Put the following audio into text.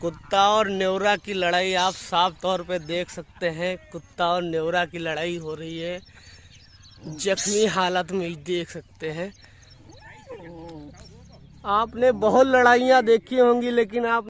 कुत्ता और नेवरा की लड़ाई आप साफ तौर पे देख सकते हैं कुत्ता और नेवरा की लड़ाई हो रही है जख्मी हालत में देख सकते हैं आपने बहुत लड़ाइयाँ देखी होंगी लेकिन आप